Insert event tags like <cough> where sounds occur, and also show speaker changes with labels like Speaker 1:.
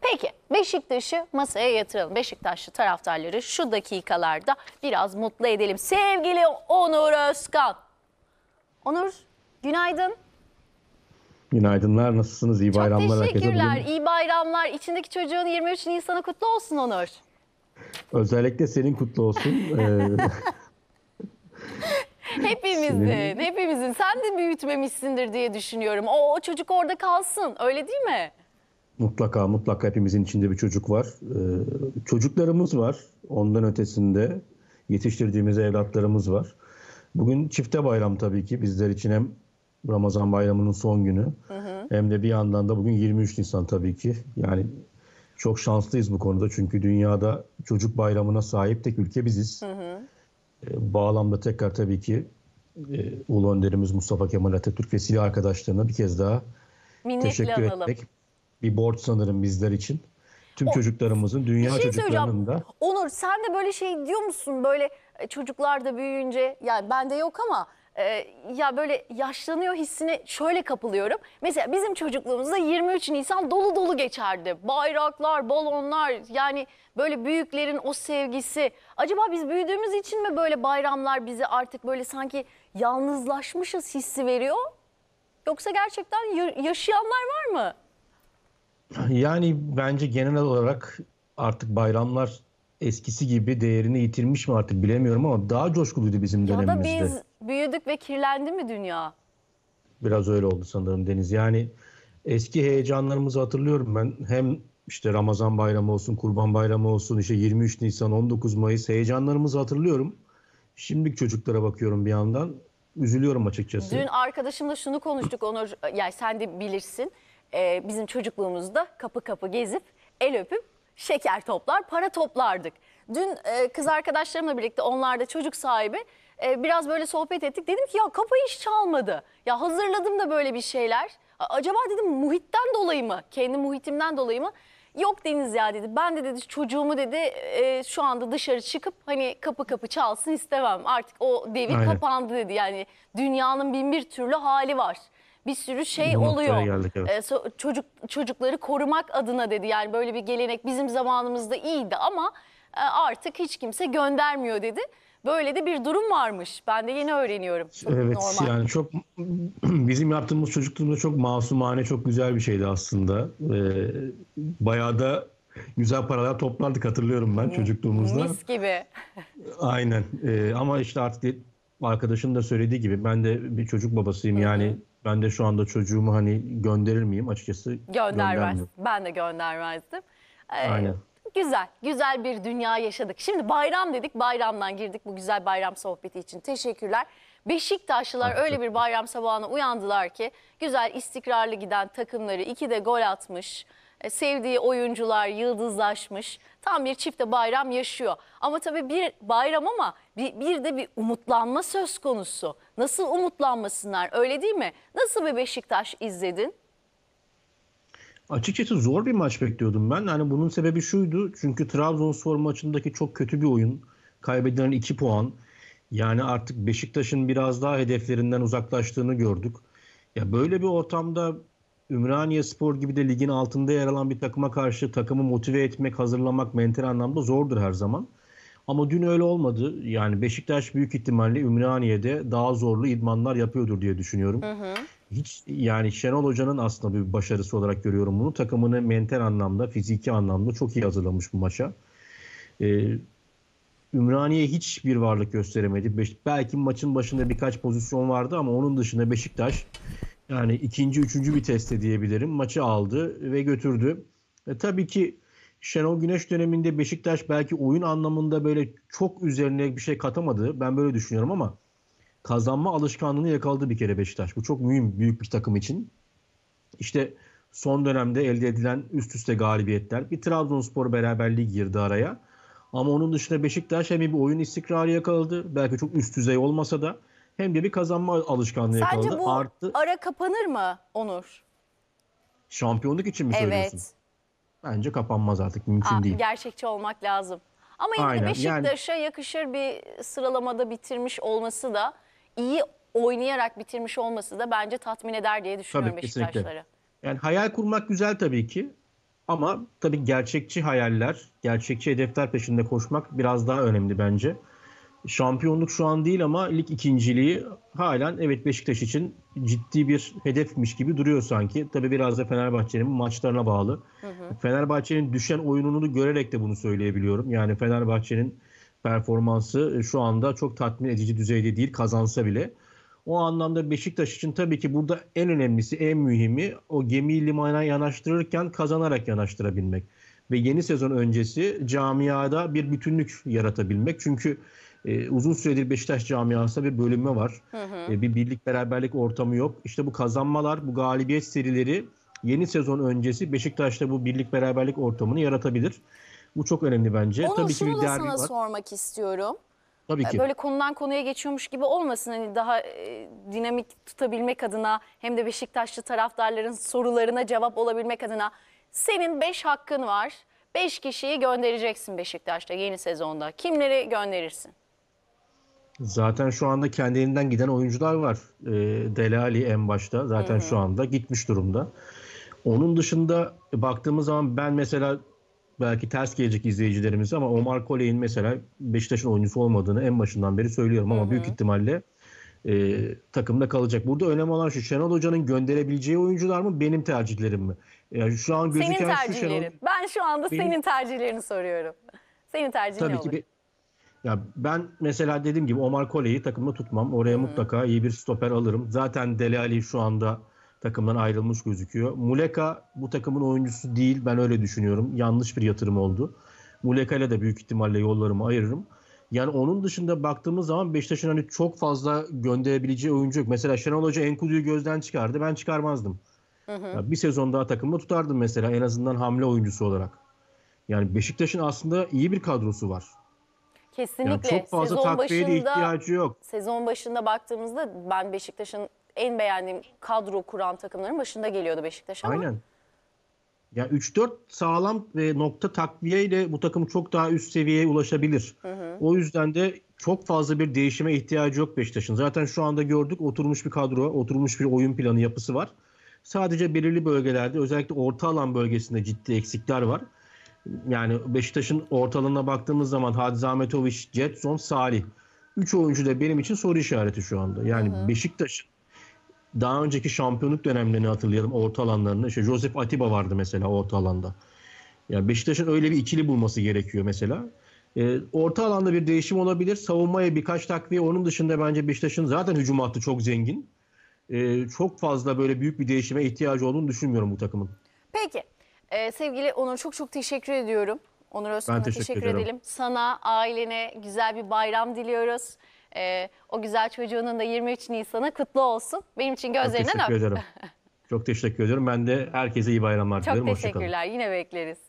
Speaker 1: Peki Beşiktaş'ı masaya yatıralım. Beşiktaşlı taraftarları şu dakikalarda biraz mutlu edelim. Sevgili Onur Özkan. Onur günaydın.
Speaker 2: Günaydınlar, nasılsınız? İyi bayramlar Çok teşekkürler,
Speaker 1: İyi bayramlar. İçindeki çocuğun 23 Nisan'ı kutlu olsun Onur.
Speaker 2: Özellikle senin kutlu olsun. <laughs>
Speaker 1: Ee, <laughs> hepimizin, senin... hepimizin. Sen de büyütmemişsindir diye düşünüyorum. O, o çocuk orada kalsın, öyle değil mi?
Speaker 2: Mutlaka mutlaka hepimizin içinde bir çocuk var. Ee, çocuklarımız var. Ondan ötesinde yetiştirdiğimiz evlatlarımız var. Bugün çifte bayram tabii ki bizler için hem Ramazan bayramının son günü hı hı. hem de bir yandan da bugün 23 Nisan tabii ki. Yani çok şanslıyız bu konuda çünkü dünyada çocuk bayramına sahip tek ülke biziz. Hı hı. Ee, bağlamda tekrar tabii ki e, Ulu Önderimiz Mustafa Kemal Atatürk ve silah arkadaşlarına bir kez daha Minnetle teşekkür analım. etmek bir borç sanırım bizler için. Tüm o, çocuklarımızın, dünya şey çocuklarının da.
Speaker 1: Onur sen de böyle şey diyor musun böyle e, çocuklar da büyüyünce yani bende yok ama e, ya böyle yaşlanıyor hissine şöyle kapılıyorum. Mesela bizim çocukluğumuzda 23 Nisan dolu dolu geçerdi. Bayraklar, balonlar yani böyle büyüklerin o sevgisi. Acaba biz büyüdüğümüz için mi böyle bayramlar bizi artık böyle sanki yalnızlaşmışız hissi veriyor? Yoksa gerçekten yaşayanlar var mı?
Speaker 2: Yani bence genel olarak artık bayramlar eskisi gibi değerini yitirmiş mi artık bilemiyorum ama daha coşkuluydu bizim Ya da dönemimizde.
Speaker 1: biz büyüdük ve kirlendi mi dünya?
Speaker 2: Biraz öyle oldu sanırım Deniz. Yani eski heyecanlarımızı hatırlıyorum ben. Hem işte Ramazan bayramı olsun, Kurban bayramı olsun, işte 23 Nisan, 19 Mayıs heyecanlarımızı hatırlıyorum. Şimdi çocuklara bakıyorum bir yandan. Üzülüyorum açıkçası. Dün
Speaker 1: arkadaşımla şunu konuştuk Onur, yani sen de bilirsin e, bizim çocukluğumuzda kapı kapı gezip el öpüp şeker toplar, para toplardık. Dün e, kız arkadaşlarımla birlikte onlar da çocuk sahibi e, biraz böyle sohbet ettik. Dedim ki ya kapı hiç çalmadı. Ya hazırladım da böyle bir şeyler. Acaba dedim muhitten dolayı mı? Kendi muhitimden dolayı mı? Yok Deniz ya dedi. Ben de dedi çocuğumu dedi e, şu anda dışarı çıkıp hani kapı kapı çalsın istemem. Artık o devir Aynen. kapandı dedi. Yani dünyanın bin bir türlü hali var bir sürü şey Bu oluyor. geldik, evet. Ee, çocuk çocukları korumak adına dedi. Yani böyle bir gelenek bizim zamanımızda iyiydi ama e, artık hiç kimse göndermiyor dedi. Böyle de bir durum varmış. Ben de yeni öğreniyorum. Çok Evet normal. yani
Speaker 2: çok <clears throat> bizim yaptığımız çocukluğumuzda çok masumane çok güzel bir şeydi aslında. Ee, bayağı da güzel paralar toplardık hatırlıyorum ben çocukluğumuzda. Mis gibi. Aynen Ee, ama işte artık arkadaşım da söylediği gibi ben de bir çocuk babasıyım yani ben de şu anda çocuğumu hani gönderir miyim açıkçası? Göndermez.
Speaker 1: Ben de göndermezdim. Ee, Aynen. Güzel, güzel bir dünya yaşadık. Şimdi bayram dedik, bayramdan girdik bu güzel bayram sohbeti için. Teşekkürler. Beşiktaşlılar öyle bir bayram sabahına uyandılar ki güzel istikrarlı giden takımları iki de gol atmış. E, sevdiği oyuncular yıldızlaşmış. Tam bir çifte bayram yaşıyor. Ama tabii bir bayram ama bir, bir de bir umutlanma söz konusu. Nasıl umutlanmasınlar öyle değil mi? Nasıl bir Beşiktaş izledin?
Speaker 2: Açıkçası zor bir maç bekliyordum ben. Hani bunun sebebi şuydu. Çünkü Trabzonspor maçındaki çok kötü bir oyun. Kaybedilen 2 puan. Yani artık Beşiktaş'ın biraz daha hedeflerinden uzaklaştığını gördük. Ya böyle bir ortamda Ümraniye Spor gibi de ligin altında yer alan bir takıma karşı takımı motive etmek, hazırlamak mental anlamda zordur her zaman. Ama dün öyle olmadı. Yani Beşiktaş büyük ihtimalle Ümraniye'de daha zorlu idmanlar yapıyordur diye düşünüyorum. Hı hı. Hiç yani Şenol Hoca'nın aslında bir başarısı olarak görüyorum bunu. Takımını mental anlamda, fiziki anlamda çok iyi hazırlamış bu maça. Ee, Ümraniye hiçbir varlık gösteremedi. Beş, belki maçın başında birkaç pozisyon vardı ama onun dışında Beşiktaş yani ikinci, üçüncü bir teste diyebilirim. Maçı aldı ve götürdü. E, tabii ki Şenol Güneş döneminde Beşiktaş belki oyun anlamında böyle çok üzerine bir şey katamadı. Ben böyle düşünüyorum ama kazanma alışkanlığını yakaladı bir kere Beşiktaş. Bu çok mühim büyük bir takım için. İşte son dönemde elde edilen üst üste galibiyetler. Bir Trabzonspor beraberliği girdi araya. Ama onun dışında Beşiktaş hem bir oyun istikrarı yakaladı. Belki çok üst düzey olmasa da hem de bir kazanma alışkanlığı Sence yakaladı. bu Arttı. ara
Speaker 1: kapanır mı Onur?
Speaker 2: Şampiyonluk için mi Evet. söylüyorsun? Bence kapanmaz artık mümkün Aa, ah, değil.
Speaker 1: gerçekçi olmak lazım. Ama yine de Aynen, yani- Beşiktaş'a yakışır bir sıralamada bitirmiş olması da iyi oynayarak bitirmiş olması da bence tatmin eder diye düşünüyorum Tabii, kesinlikle. Beşiktaşları.
Speaker 2: Yani hayal kurmak güzel tabii ki ama tabii gerçekçi hayaller, gerçekçi hedefler peşinde koşmak biraz daha önemli bence şampiyonluk şu an değil ama lig ikinciliği halen evet Beşiktaş için ciddi bir hedefmiş gibi duruyor sanki. Tabii biraz da Fenerbahçe'nin maçlarına bağlı. Fenerbahçe'nin düşen oyununu görerek de bunu söyleyebiliyorum. Yani Fenerbahçe'nin performansı e, şu anda çok tatmin edici düzeyde değil kazansa bile. O anlamda Beşiktaş için tabii ki burada en önemlisi, en mühimi o gemiyi limana yanaştırırken kazanarak yanaştırabilmek. Ve yeni sezon öncesi camiada bir bütünlük yaratabilmek. Çünkü e, uzun süredir Beşiktaş camiasında bir bölünme var. Hı hı. E, bir birlik beraberlik ortamı yok. İşte bu kazanmalar, bu galibiyet serileri yeni sezon öncesi Beşiktaş'ta bu birlik beraberlik ortamını yaratabilir. Bu çok önemli bence. Onun Tabii ki bir derbi sana var.
Speaker 1: sormak istiyorum. Tabii ee, ki. Böyle konudan konuya geçiyormuş gibi olmasın hani daha e, dinamik tutabilmek adına hem de Beşiktaşlı taraftarların sorularına cevap olabilmek adına senin 5 hakkın var. 5 kişiyi göndereceksin Beşiktaş'ta yeni sezonda. Kimleri gönderirsin?
Speaker 2: Zaten şu anda kendiliğinden giden oyuncular var. E, ee, Delali en başta zaten Hı-hı. şu anda gitmiş durumda. Onun dışında baktığımız zaman ben mesela belki ters gelecek izleyicilerimiz ama Omar Koley'in mesela Beşiktaş'ın oyuncusu olmadığını en başından beri söylüyorum ama Hı-hı. büyük ihtimalle e, takımda kalacak. Burada önemli olan şu Şenol Hoca'nın gönderebileceği oyuncular mı benim tercihlerim mi? E, yani şu an gözüken senin tercihlerin. Şu Şenol,
Speaker 1: ben şu anda benim, senin tercihlerini soruyorum. Senin tercihin tabii ne olur? Ki be,
Speaker 2: ya ben mesela dediğim gibi Omar Koley'i takımda tutmam. Oraya hmm. mutlaka iyi bir stoper alırım. Zaten Deli Ali şu anda takımdan ayrılmış gözüküyor. Muleka bu takımın oyuncusu değil. Ben öyle düşünüyorum. Yanlış bir yatırım oldu. Muleka ile de büyük ihtimalle yollarımı ayırırım. Yani onun dışında baktığımız zaman Beşiktaş'ın hani çok fazla gönderebileceği oyuncu yok. Mesela Şenol Hoca Enkudu'yu gözden çıkardı. Ben çıkarmazdım. Hı hı. bir sezon daha takımda tutardım mesela en azından hamle oyuncusu olarak. Yani Beşiktaş'ın aslında iyi bir kadrosu var.
Speaker 1: Kesinlikle. Yani çok fazla sezon takviyeye başında, de ihtiyacı yok. Sezon başında baktığımızda ben Beşiktaş'ın en beğendiğim kadro kuran takımların başında geliyordu Beşiktaş ama. Aynen.
Speaker 2: Ya 3-4 sağlam ve nokta takviyeyle bu takım çok daha üst seviyeye ulaşabilir. Hı hı. O yüzden de çok fazla bir değişime ihtiyacı yok Beşiktaş'ın. Zaten şu anda gördük oturmuş bir kadro, oturmuş bir oyun planı yapısı var. Sadece belirli bölgelerde özellikle orta alan bölgesinde ciddi eksikler var. Yani Beşiktaş'ın ortalığına baktığımız zaman Hadzi Ahmetoviç, Jetson, Salih. Üç oyuncu da benim için soru işareti şu anda. Yani hı hı. Beşiktaş daha önceki şampiyonluk dönemlerini hatırlayalım orta alanlarını. İşte Josep Atiba vardı mesela orta alanda. Yani Beşiktaş'ın öyle bir ikili bulması gerekiyor mesela. E, orta alanda bir değişim olabilir. Savunmaya birkaç takviye. Onun dışında bence Beşiktaş'ın zaten hücum hattı çok zengin. E, çok fazla böyle büyük bir değişime ihtiyacı olduğunu düşünmüyorum bu takımın.
Speaker 1: Peki ee, sevgili Onur çok çok teşekkür ediyorum. Onur Özkan'a teşekkür, teşekkür edelim. Sana, ailene güzel bir bayram diliyoruz. Ee, o güzel çocuğunun da 23 Nisan'ı kutlu olsun. Benim için gözlerinden öp.
Speaker 2: <laughs> Çok teşekkür ediyorum. Ben de herkese iyi bayramlar diliyorum. Çok teşekkürler. Yine bekleriz.